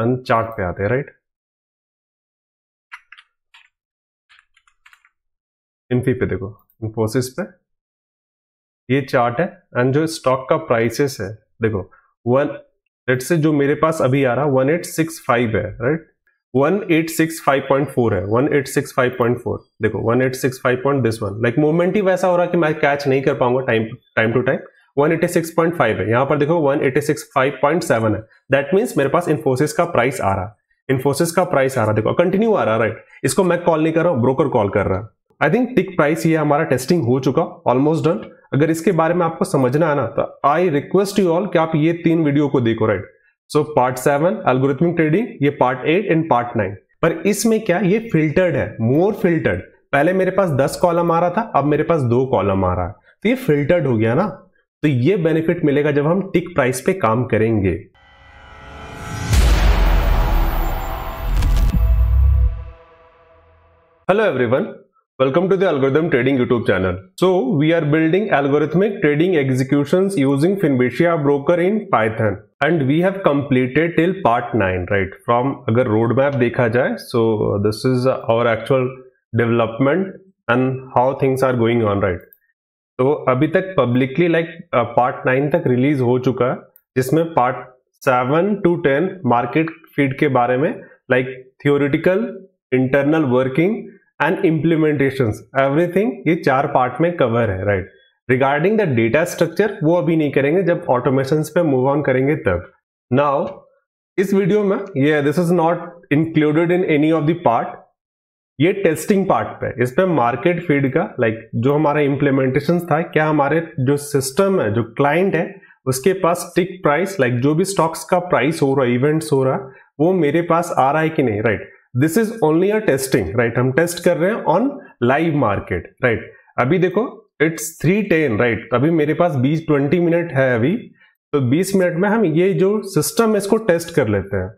And chart पे आते हैं राइट इन्फी पे देखो इन्फोसिस पे ये चार्ट है एंड जो स्टॉक का प्राइसेस है देखो वन लेट से जो मेरे पास अभी आ रहा वन एट सिक्स फाइव है right one eight six five point four है one eight six five point four देखो one eight six five point this one like moment ही वैसा हो रहा कि मैं कैच नहीं कर पाऊंगा टाइम टाइम टू टाइम 186.5 है यहाँ पर देखो 186.5.7 है दैट मीन्स मेरे पास इन्फोसिस का प्राइस आ रहा है इन्फोसिस का प्राइस आ रहा देखो कंटिन्यू आ रहा राइट इसको मैं कॉल नहीं कर रहा हूँ ब्रोकर कॉल कर रहा है आई थिंक टिक प्राइस ये हमारा टेस्टिंग हो चुका ऑलमोस्ट डन अगर इसके बारे में आपको समझना है ना तो आई रिक्वेस्ट यू ऑल कि आप ये तीन वीडियो को देखो right so part seven algorithmic trading ये part eight and part nine पर इसमें क्या ये फिल्टर्ड है मोर फिल्टर्ड पहले मेरे पास दस कॉलम आ रहा था अब मेरे पास दो कॉलम आ रहा है तो ये फिल्टर्ड हो गया ना तो ये बेनिफिट मिलेगा जब हम टिक प्राइस पे काम करेंगे hello everyone welcome to the algorithm trading YouTube channel so we are building algorithmic trading execution using Finvasia broker in Python and we have completed till part nine right from अगर road map देखा जाए so this is our actual development and how things are going on right तो अभी तक publicly like part nine तक release हो चुका है जिसमें part seven to ten market feed के बारे में like theoretical internal working and implementation everything ये चार पार्ट में कवर है right regarding the data structure वो अभी नहीं करेंगे जब ऑटोमेशन पे मूव ऑन करेंगे तब नाउ इस वीडियो में ये this is not included in any of the part ये टेस्टिंग पार्ट पे इस पे मार्केट फीड का लाइक जो हमारा इम्प्लीमेंटेशन था क्या हमारे जो सिस्टम है जो क्लाइंट है उसके पास टिक प्राइस लाइक जो भी स्टॉक्स का प्राइस हो रहा है इवेंट्स हो रहा वो मेरे पास आ रहा है कि नहीं right this is only a testing right हम टेस्ट कर रहे हैं ऑन लाइव मार्केट राइट अभी देखो इट्स थ्री टेन राइट अभी मेरे पास बीस ट्वेंटी मिनट है अभी तो बीस मिनट में हम ये जो सिस्टम है इसको टेस्ट कर लेते हैं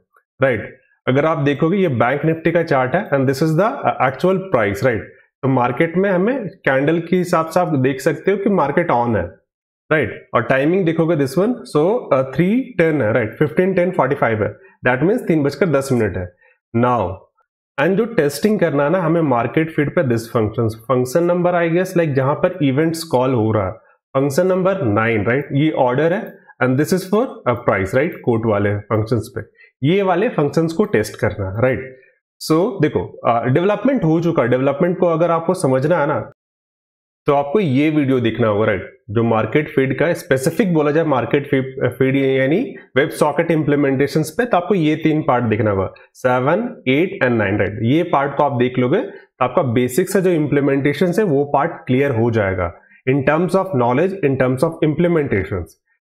राइट right? अगर आप देखोगे ये बैंक निफ्टी का चार्ट है and this is the actual price right तो मार्केट में हमें कैंडल के हिसाब से आप देख सकते हो कि मार्केट ऑन है राइट right? और टाइमिंग देखोगे this one so three ten है right fifteen ten forty five है दैट मीन्स तीन बजकर दस मिनट है नाउ एंड जो टेस्टिंग करना ना हमें मार्केट फीड पे this function function number I guess like जहां पर इवेंट्स कॉल हो रहा है फंक्शन नंबर नाइन राइट ये ऑर्डर है and this is for price right quote वाले फंक्शन पे ये वाले फंक्शंस को टेस्ट करना राइट right? सो so, देखो डेवलपमेंट हो चुका डेवलपमेंट को अगर आपको समझना है ना तो आपको ये वीडियो देखना होगा राइट जो मार्केट फीड का स्पेसिफिक बोला जाए मार्केट फीड यानी वेब सॉकेट इंप्लीमेंटेशन पे तो आपको ये तीन पार्ट देखना होगा seven eight and nine right ये पार्ट को आप देख लोगे तो आपका बेसिक सा जो इम्प्लीमेंटेशन है वो पार्ट क्लियर हो जाएगा in terms of knowledge in terms of implementation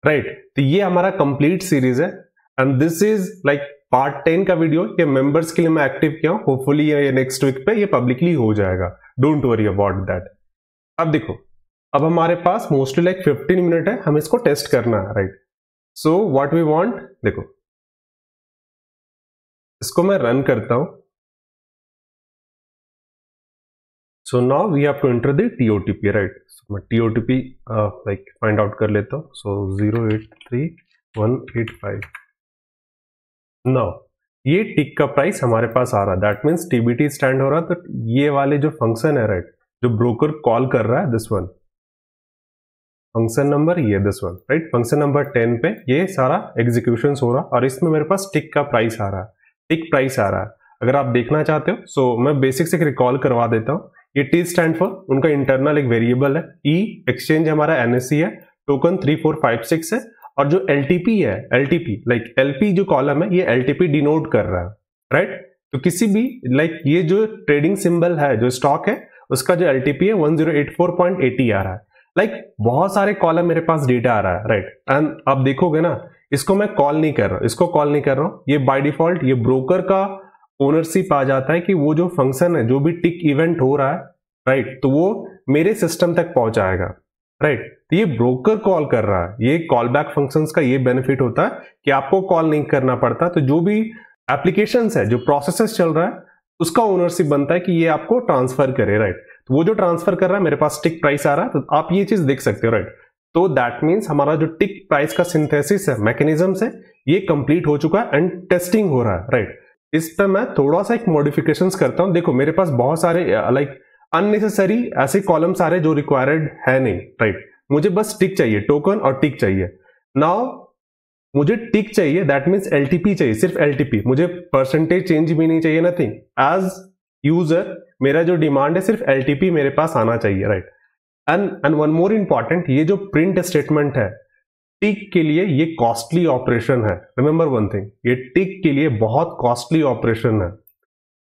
right तो ये हमारा कंप्लीट सीरीज है and this is like part ten का वीडियो ये मेंबर्स के लिए मैं एक्टिव किया हूं होपफुली ये नेक्स्ट वीक पे ये पब्लिकली हो जाएगा डोंट वरी अबाउट दैट अब देखो अब हमारे पास मोस्टली लाइक फिफ्टीन मिनट है हम इसको टेस्ट करना है right so what we want देखो इसको मैं रन करता हूं so now we have to enter the TOTP right मैं टीओटीपी लाइक फाइंड आउट कर लेता हूं so zero eight three one eight five now ये टिक का प्राइस हमारे पास आ रहा है दैट मीन्स टीबीटी स्टैंड हो रहा तो ये वाले जो फंक्शन है राइट जो ब्रोकर कॉल कर रहा है दिस वन फंक्शन नंबर ये this one right function number ten पे ये सारा एग्जीक्यूशन हो रहा और इसमें मेरे पास टिक का प्राइस आ रहा है टिक प्राइस आ रहा है अगर आप देखना चाहते हो सो so मैं बेसिक से रिकॉल करवा देता हूँ ये टी स्टैंड फॉर उनका इंटरनल एक वेरिएबल है ई e, एक्सचेंज हमारा एनएससी e है token three four five six है और जो एल है एल लाइक एल जो कॉलम है ये एल डिनोट कर रहा है राइट right? तो किसी भी लाइक like, ये जो ट्रेडिंग सिंबल है जो स्टॉक है उसका जो एल है 1084.80 e आ रहा है लाइक like, बहुत सारे कॉलम मेरे पास डेटा आ रहा है राइट right? एंड आप देखोगे ना इसको मैं कॉल नहीं कर रहा हूं इसको कॉल नहीं कर रहा हूँ ये बाय डिफॉल्ट ये ब्रोकर का ओनरशिप आ जाता है कि वो जो फंक्शन है जो भी टिक इवेंट हो रहा है राइट right? तो वो मेरे सिस्टम तक पहुंचाएगा राइट right? तो ये ब्रोकर कॉल कर रहा है ये कॉल बैक फंक्शन का ये बेनिफिट होता है कि आपको कॉल नहीं करना पड़ता तो जो भी एप्लीकेशन है जो प्रोसेस चल रहा है उसका ओनरशिप बनता है कि ये आपको ट्रांसफर करे राइट तो वो जो ट्रांसफर कर रहा है मेरे पास टिक प्राइस आ रहा है तो आप ये चीज देख सकते हो राइट तो दैट मीन्स हमारा जो टिक प्राइस का सिंथेसिस है मैकेनिज्म से ये कंप्लीट हो चुका है एंड टेस्टिंग हो रहा है राइट इस पर मैं थोड़ा सा एक मॉडिफिकेशन करता हूँ देखो मेरे पास बहुत सारे लाइक अननेसेसरी ऐसे कॉलम्स आ रहे जो रिक्वायर्ड है नहीं राइट right? मुझे बस टिक चाहिए टोकन और टिक चाहिए नाउ मुझे टिक चाहिए दैट मीन्स एल चाहिए सिर्फ एल मुझे परसेंटेज चेंज भी नहीं चाहिए नथिंग एज यूजर मेरा जो डिमांड है सिर्फ एल मेरे पास आना चाहिए right and and one more important ये जो प्रिंट स्टेटमेंट है टिक के लिए ये कॉस्टली ऑपरेशन है रिमेंबर वन थिंग ये टिक के लिए बहुत कॉस्टली ऑपरेशन है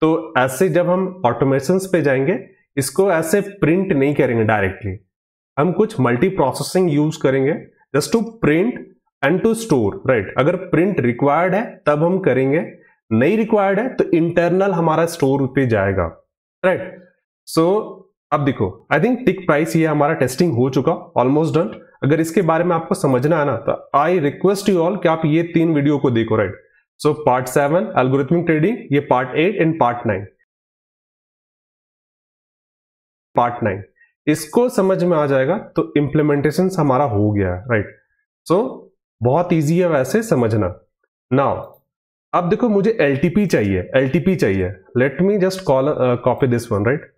तो ऐसे जब हम ऑटोमेशन पे जाएंगे इसको ऐसे प्रिंट नहीं करेंगे डायरेक्टली हम कुछ मल्टी प्रोसेसिंग यूज करेंगे just to print and to store right अगर प्रिंट रिक्वायर्ड है तब हम करेंगे नहीं रिक्वायर्ड है तो इंटरनल हमारा स्टोर पे जाएगा राइट right. सो so, अब देखो आई थिंक टिक प्राइस ये हमारा टेस्टिंग हो चुका ऑलमोस्ट डन अगर इसके बारे में आपको समझना है ना तो आई रिक्वेस्ट यू ऑल कि आप ये तीन वीडियो को देखो right so part seven algorithmic trading ये part eight and part nine part nine इसको समझ में आ जाएगा तो इम्प्लीमेंटेशन हमारा हो गया है राइट सो बहुत ईजी है वैसे समझना नाउ अब देखो मुझे एल चाहिए एल चाहिए let me just call copy this one right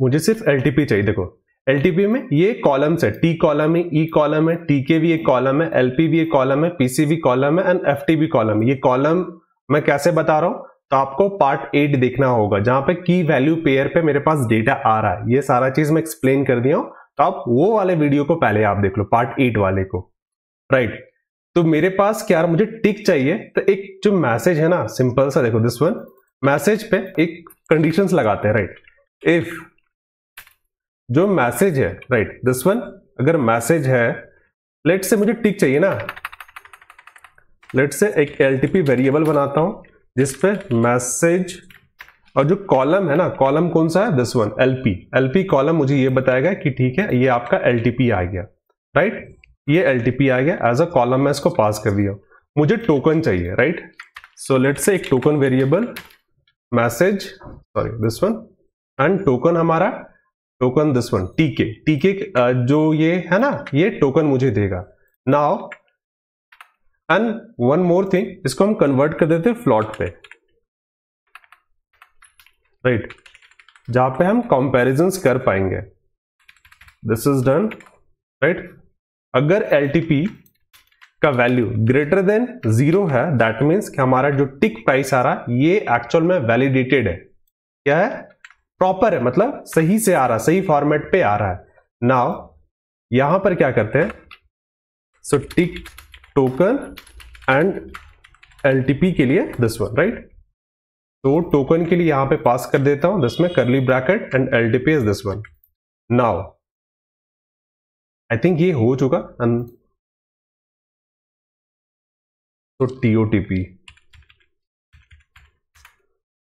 मुझे सिर्फ एल चाहिए देखो एल में ये कॉलम्स है टी कॉलम है ई e कॉलम है टी के भी एक कॉलम है एल भी एक कॉलम है पीसी भी कॉलम है एंड एफ भी कॉलम है ये कॉलम मैं कैसे बता रहा हूं तो आपको पार्ट एट देखना होगा जहां पे की वैल्यू पेयर पे मेरे पास डेटा आ रहा है ये सारा चीज मैं एक्सप्लेन कर दिया हूं तो आप वो वाले वीडियो को पहले आप देख लो पार्ट एट वाले को राइट right. तो मेरे पास क्या मुझे टिक चाहिए तो एक जो मैसेज है ना सिंपल सा देखो दिस वन मैसेज पे एक कंडीशन लगाते हैं राइट इफ जो मैसेज है राइट दिस वन अगर मैसेज है लेट से मुझे टिक चाहिए ना लेट से एक एल वेरिएबल बनाता हूं पे मैसेज और जो कॉलम है ना कॉलम कौन सा है this one LP LP column मुझे ये बताएगा कि ठीक है ये आपका एलटीपी आ गया राइट ये एलटीपी आ गया एज अ कॉलम मैं इसको पास कर दिया मुझे टोकन चाहिए राइट सो लेट से एक token variable message sorry this one and token हमारा token this one TK TK जो ये है ना ये टोकन मुझे देगा now and one more thing इसको हम कन्वर्ट कर देते फ्लॉट पे राइट right. जहां पे हम कंपैरिजन्स कर पाएंगे दिस इज डन राइट अगर एल का वैल्यू ग्रेटर देन जीरो है दैट मीन्स कि हमारा जो टिक प्राइस आ रहा है ये एक्चुअल में वैलिडेटेड है क्या है प्रॉपर है मतलब सही से आ रहा सही फॉर्मेट पे आ रहा है नाउ यहां पर क्या करते हैं so tick token and LTP के लिए दिस वन राइट तो टोकन के लिए यहां पे पास कर देता हूं दिस में curly bracket and LTP is this one now I think ये हो चुका एंड तो टीओटीपी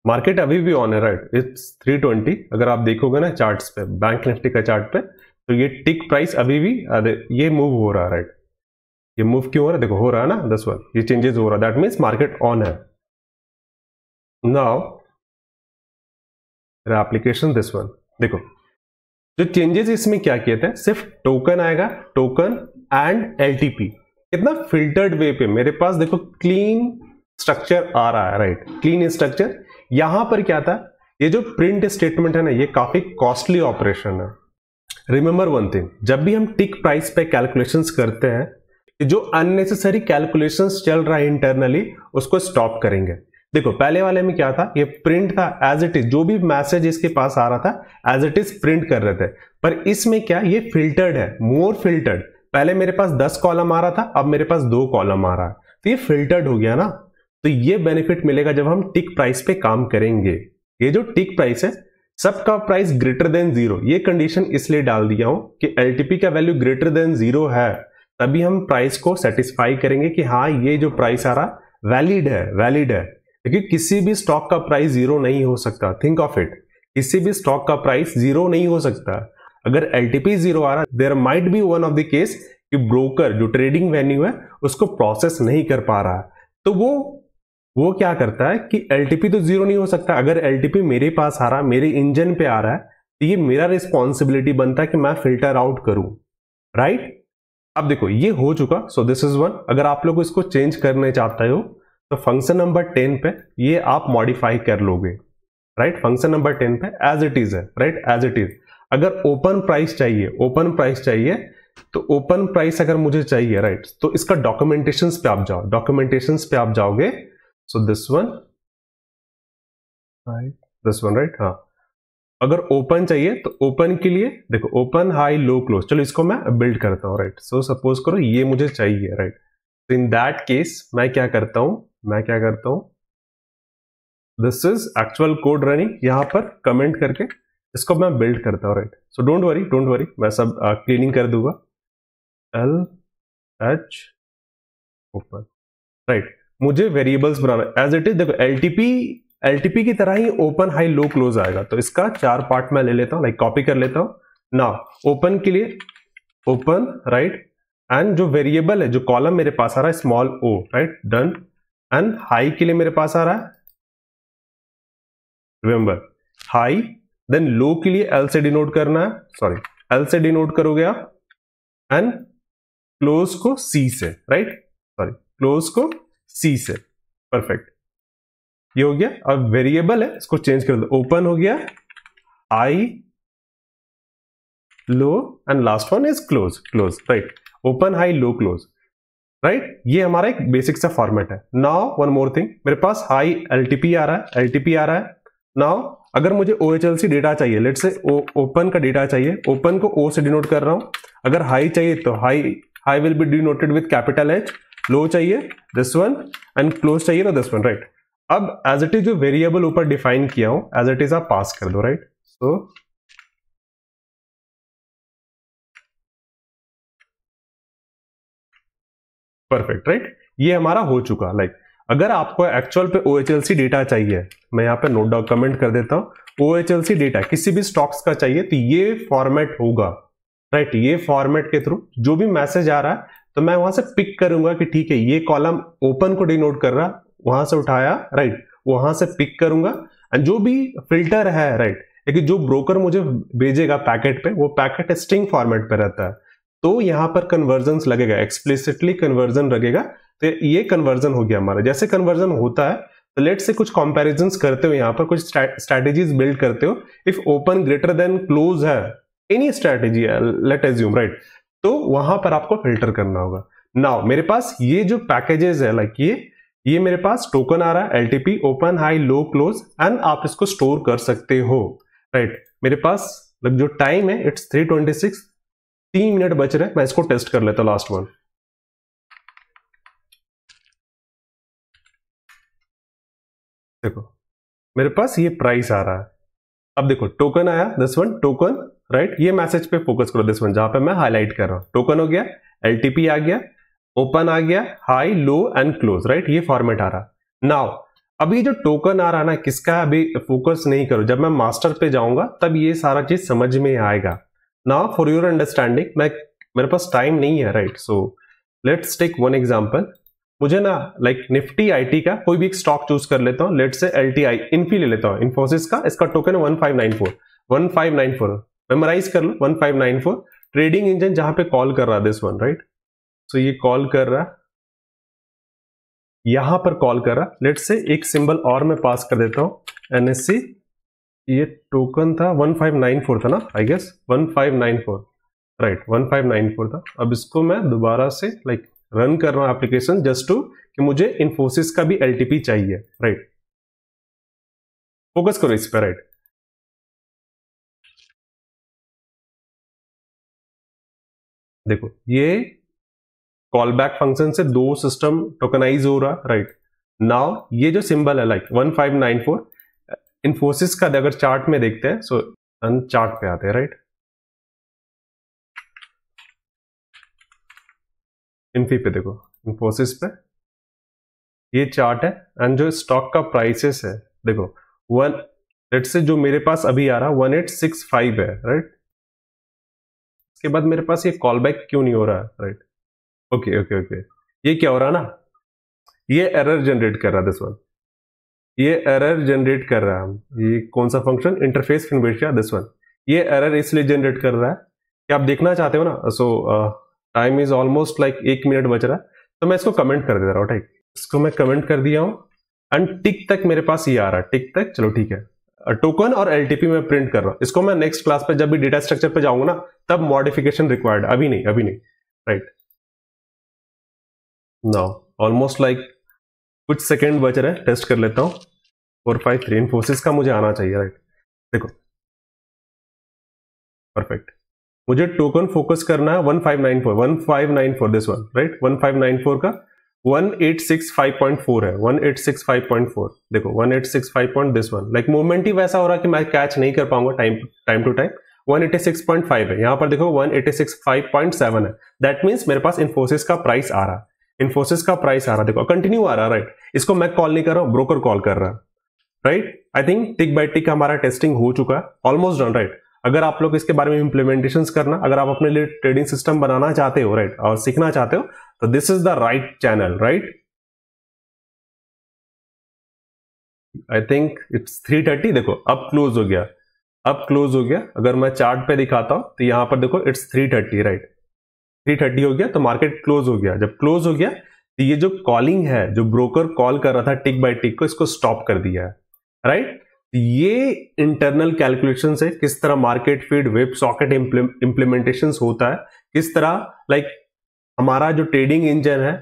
मार्केट अभी भी ऑन है राइट इट्स 320 अगर आप देखोगे ना चार्ट्स पे बैंक निफ्टी का चार्ट पे तो ये टिक प्राइस अभी भी ये मूव हो रहा है राइट ये मूव क्यों हो रहा है देखो हो रहा है ना दस वन ये चेंजेस हो रहा है दैट मीन्स मार्केट ऑन है नाउ एप्लीकेशन दिस वन देखो जो चेंजेस इसमें क्या किए थे सिर्फ टोकन आएगा टोकन एंड एलटीपी कितना फिल्टर्ड वे पे मेरे पास देखो क्लीन स्ट्रक्चर आ रहा है राइट क्लीन स्ट्रक्चर यहां पर क्या था ये जो प्रिंट स्टेटमेंट है ना ये काफी कॉस्टली ऑपरेशन है रिमेंबर वन थिंग जब भी हम टिक प्राइस पे कैलकुलेशंस करते हैं जो अननेसेसरी कैलकुलेशंस चल रहा है इंटरनली उसको स्टॉप करेंगे देखो पहले वाले में क्या था ये प्रिंट था एज इट इज जो भी मैसेज इसके पास आ रहा था एज इट इज प्रिंट कर रहे थे पर इसमें क्या ये फिल्टर्ड है मोर फिल्टर्ड पहले मेरे पास दस कॉलम आ रहा था अब मेरे पास दो कॉलम आ रहा है तो ये फिल्टर्ड हो गया ना तो ये बेनिफिट मिलेगा जब हम टिक प्राइस पे काम करेंगे ये जो टिक प्राइस है सबका प्राइस ग्रेटर देन जीरो ये कंडीशन इसलिए डाल दिया हूं कि एलटीपी का वैल्यू ग्रेटर देन जीरो है तभी हम प्राइस को सेटिस्फाई करेंगे कि हाँ ये जो प्राइस आ रहा वैलिड है वैलिड है क्योंकि किसी भी स्टॉक का प्राइस जीरो नहीं हो सकता थिंक ऑफ इट किसी भी स्टॉक का प्राइस जीरो नहीं हो सकता अगर एल जीरो आ रहा there might be one of the case कि ब्रोकर जो ट्रेडिंग वेन्यू है उसको प्रोसेस नहीं कर पा रहा तो वो वो क्या करता है कि एल तो जीरो नहीं हो सकता अगर एल मेरे पास आ रहा मेरे इंजन पे आ रहा है तो ये मेरा रिस्पॉन्सिबिलिटी बनता है कि मैं फिल्टर आउट करूं राइट right? अब देखो ये हो चुका सो दिस इज वन अगर आप लोग इसको चेंज करने चाहते हो तो फंक्शन नंबर टेन पे ये आप मॉडिफाई कर लोगे राइट फंक्शन नंबर टेन पे एज इट इज है राइट एज इट इज अगर ओपन प्राइस चाहिए ओपन प्राइस चाहिए तो ओपन प्राइस अगर मुझे चाहिए राइट right, तो इसका डॉक्यूमेंटेशन पे आप जाओ डॉक्यूमेंटेशन पे आप जाओगे so this one right this one right हाँ अगर ओपन चाहिए तो ओपन के लिए देखो ओपन हाई लो क्लोज चलो इसको मैं बिल्ड करता हूँ राइट सो सपोज करो ये मुझे चाहिए राइट तो इन दैट केस मैं क्या करता हूं मैं क्या करता हूं this is actual code running यहां पर कमेंट करके इसको मैं बिल्ड करता हूँ right so don't worry don't worry मैं सब क्लीनिंग uh, कर दूंगा एल एच ओपन राइट मुझे वेरिएबल्स बनाना एज इट इज देखो एल एल की तरह ही ओपन हाई लो क्लोज आएगा तो इसका चार पार्ट में ले लेता हूं लाइक कॉपी कर लेता हूं ना ओपन के लिए ओपन राइट एंड जो वेरिएबल है जो कॉलम मेरे पास आ रहा है small O right done and high के लिए मेरे पास आ रहा है रिमेंबर हाई देन लो के लिए एल से डिनोट करना है सॉरी एल से डिनोट करोगे आप एंड क्लोज को सी से राइट सॉरी क्लोज को सी से परफेक्ट ये हो गया अब वेरिएबल है इसको चेंज कर दो ओपन हो गया high low and last one is close close right open high low close right ये हमारा एक बेसिक सा फॉर्मेट है नाउ वन मोर थिंग मेरे पास हाई एलटीपी आ रहा है एलटीपी आ रहा है नाउ अगर मुझे O H L C data चाहिए लेट से ओपन का डेटा चाहिए ओपन को ओ से डिनोट कर रहा हूं अगर हाई चाहिए तो high high will be denoted with capital H low चाहिए दिस वन एंड क्लोज चाहिए ना दिस वन राइट अब एज इट इज जो वेरिएबल ऊपर डिफाइन किया हूं एज इट इज आप पास कर दो राइट सो परफेक्ट राइट ये हमारा हो चुका लाइक like, अगर आपको एक्चुअल पे ओ डेटा चाहिए मैं यहाँ पे नोट डाउन कमेंट कर देता हूं ओ डेटा किसी भी स्टॉक्स का चाहिए तो ये फॉर्मेट होगा राइट ये फॉर्मेट के थ्रू जो भी मैसेज आ रहा है तो मैं वहां से पिक करूंगा कि ठीक है ये कॉलम ओपन को डिनोट कर रहा वहां से उठाया राइट वहां से पिक करूंगा एंड जो भी फिल्टर है राइट लेकिन जो ब्रोकर मुझे भेजेगा पैकेट पे वो पैकेट स्ट्रिंग फॉर्मेट पे रहता है तो यहाँ पर कन्वर्जन लगेगा एक्सप्लिसिटली कन्वर्जन लगेगा तो ये कन्वर्जन हो गया हमारा जैसे कन्वर्जन होता है तो लेट से कुछ कंपेरिजन करते हो यहाँ पर कुछ स्ट्रैटेजीज बिल्ड करते हो if open greater than close है any strategy let assume right तो वहां पर आपको फिल्टर करना होगा नाउ मेरे पास ये जो पैकेजेस है लाइक like ये ये मेरे पास टोकन आ रहा है L P open high low close and आप इसको स्टोर कर सकते हो राइट right. मेरे पास मतलब जो टाइम है इट्स थ्री ट्वेंटी सिक्स तीन मिनट बच रहे हैं मैं इसको टेस्ट कर लेता लास्ट वन देखो मेरे पास ये प्राइस आ रहा है अब देखो टोकन आया दिस वन टोकन राइट ये मैसेज पे फोकस करो दिस वन जहां पे मैं हाईलाइट कर रहा हूं टोकन हो गया एलटीपी आ गया ओपन आ गया high low and close right ये फॉर्मेट आ रहा नाउ अभी जो टोकन आ रहा ना किसका अभी फोकस नहीं करो जब मैं मास्टर पे जाऊंगा तब ये सारा चीज समझ में आएगा नाउ फॉर योर अंडरस्टैंडिंग मैं मेरे पास टाइम नहीं है right so let's take one example मुझे ना लाइक निफ्टी आईटी का कोई भी एक स्टॉक चूज कर लेता हूँ लेट से एल टी आई इनफी ले लेता हूँ इन्फोसिस का इसका token one five nine four one five nine four memorize कर लो one five nine four trading engine जहां पे कॉल कर रहा है दिस वन राइट सो तो ये कॉल कर रहा यहां पर कॉल कर रहा लेट से एक सिंबल और मैं पास कर देता हूं एनएससी ये टोकन था 1594 था ना आई गेस 1594 राइट 1594 था अब इसको मैं दोबारा से लाइक like, रन कर रहा हूं एप्लीकेशन जस्ट टू कि मुझे इन्फोसिस का भी एलटीपी चाहिए राइट फोकस करो इस पर राइट देखो ये कॉल बैक फंक्शन से दो सिस्टम टोकनाइज हो रहा राइट नाउ ये जो सिंबल है like one five nine four Infosys का अगर चार्ट में देखते हैं सो हम चार्ट पे आते हैं राइट इन्फी पे देखो इन्फोसिस पे ये चार्ट है एंड जो स्टॉक का प्राइसेस है देखो वन लेट से जो मेरे पास अभी आ रहा वन एट सिक्स फाइव है राइट इसके बाद मेरे पास ये कॉल बैक क्यों नहीं हो रहा है राइट ओके ओके ओके ये क्या हो रहा ना ये एरर जनरेट कर रहा दिस वन ये एरर जनरेट कर रहा हम ये कौन सा function interface Finvasia this one ये एरर इसलिए जनरेट कर रहा है कि आप देखना चाहते हो ना so time is almost like एक मिनट बच रहा है तो मैं इसको कमेंट कर दे रहा हूँ ठीक इसको मैं कमेंट कर दिया हूँ एंड टिक तक मेरे पास ये आ रहा है टिक तक चलो ठीक है टोकन और एलटीपी में प्रिंट कर रहा हूँ इसको मैं नेक्स्ट क्लास पर जब भी डेटा स्ट्रक्चर पर जाऊंगा ना तब मॉडिफिकेशन रिक्वायर्ड अभी नहीं अभी नहीं right right. Now almost like कुछ सेकेंड बच रहे टेस्ट कर लेता हूँ फोर फाइव थ्री इन्फोसिस का मुझे आना चाहिए राइट देखो परफेक्ट मुझे टोकन फोकस करना है one five nine four one five nine four this one right one five nine four का one eight six five point four है one eight six five point four देखो one eight six five point this one like movement ही वैसा हो रहा है कि मैं कैच नहीं कर पाऊंगा time time to time one eighty six point five है यहाँ पर देखो one eighty six five point seven है दैट मीन्स मेरे पास इन्फोसिस का प्राइस आ रहा है इन्फोसिस का प्राइस आ रहा देखो कंटिन्यू आ रहा राइट इसको मैं कॉल नहीं कर रहा हूं ब्रोकर कॉल कर रहा right I think tick by tick हमारा टेस्टिंग हो चुका है ऑलमोस्ट डन राइट अगर आप लोग इसके बारे में इंप्लीमेंटेशन करना अगर आप अपने लिए ट्रेडिंग सिस्टम बनाना चाहते हो राइट right? और सीखना चाहते हो तो this is the right channel right I think it's three thirty देखो अब क्लोज हो गया अब क्लोज हो गया अगर मैं चार्ट पे दिखाता हूं तो यहां पर देखो it's three thirty right three thirty हो गया तो मार्केट क्लोज हो गया जब क्लोज हो गया तो ये जो कॉलिंग है जो ब्रोकर कॉल कर रहा था टिक बाय टिक को इसको स्टॉप कर दिया है राइट तो ये इंटरनल कैलकुलेशन है किस तरह market feed web socket implementation होता है किस तरह लाइक like, हमारा जो ट्रेडिंग इंजन है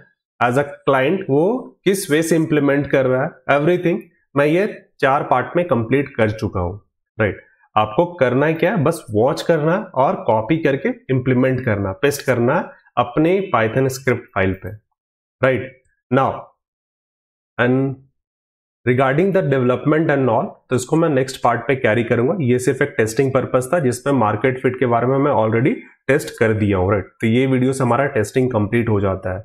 एज अ क्लाइंट वो किस वे से इंप्लीमेंट कर रहा है एवरीथिंग मैं ये चार पार्ट में कंप्लीट कर चुका हूं राइट right. आपको करना है क्या बस वॉच करना और कॉपी करके इंप्लीमेंट करना पेस्ट करना अपने पाइथन स्क्रिप्ट फाइल पे right now and regarding the development and all तो इसको मैं नेक्स्ट पार्ट पे कैरी करूंगा ये सिर्फ एक टेस्टिंग पर्पज था जिसमें मार्केट फिट के बारे में मैं ऑलरेडी टेस्ट कर दिया हूँ राइट तो ये वीडियो से हमारा टेस्टिंग कंप्लीट हो जाता है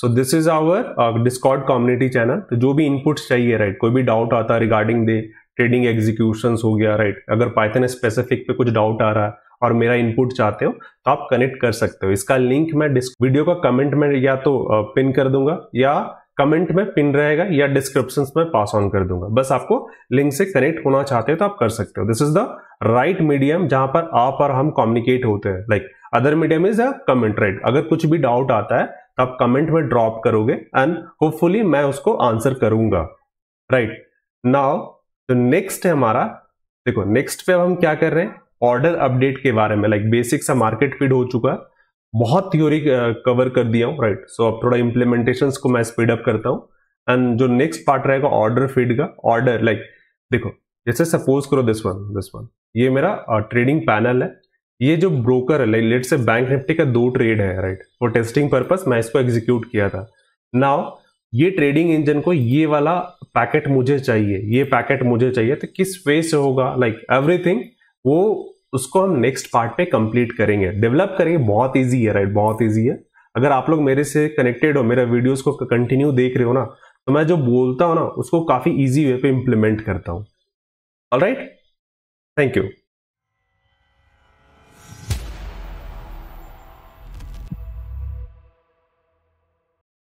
so this is our Discord community channel तो जो भी इनपुट्स चाहिए राइट right? कोई भी डाउट आता है रिगार्डिंग द ट्रेडिंग एग्जीक्यूशन हो गया राइट अगर पाइथन स्पेसिफिक पे कुछ डाउट आ रहा है और मेरा इनपुट चाहते हो तो आप कनेक्ट कर सकते हो इसका लिंक मैं वीडियो का कमेंट में या तो पिन कर दूंगा या कमेंट में पिन रहेगा या डिस्क्रिप्शन में पास ऑन कर दूंगा बस आपको लिंक से कनेक्ट होना चाहते हो तो आप कर सकते हो this is the right medium जहां पर आप और हम कम्युनिकेट होते हैं like other medium is a comment right अगर कुछ भी डाउट आता है तो आप कमेंट में ड्रॉप करोगे एंड होपफुली मैं उसको आंसर करूंगा राइट नाउ तो नेक्स्ट है हमारा देखो नेक्स्ट पे अब हम क्या कर रहे हैं ऑर्डर अपडेट के बारे में लाइक बेसिक सा मार्केट फीड हो चुका बहुत थ्योरी कवर कर दिया हूं राइट सो अब थोड़ा इंप्लीमेंटेशन को मैं स्पीड अप करता हूं एंड जो नेक्स्ट पार्ट रहेगा ऑर्डर फीड का ऑर्डर लाइक देखो जैसे सपोज करो दिस वन दिस वन ये मेरा ट्रेडिंग पैनल है ये जो ब्रोकर है लाइक लेट से बैंक निफ्टी का दो ट्रेड है राइट फॉर टेस्टिंग पर्पज मैं इसको एग्जीक्यूट किया था नाउ ये ट्रेडिंग इंजन को ये वाला पैकेट मुझे चाहिए ये पैकेट मुझे चाहिए तो किस वे से होगा लाइक एवरीथिंग वो उसको हम नेक्स्ट पार्ट पे कंप्लीट करेंगे डेवलप करेंगे बहुत इजी है राइट बहुत इजी है अगर आप लोग मेरे से कनेक्टेड हो मेरे वीडियोस को कंटिन्यू देख रहे हो ना तो मैं जो बोलता हूँ ना उसको काफ़ी इजी वे पे इम्प्लीमेंट करता हूँ ऑल राइट थैंक यू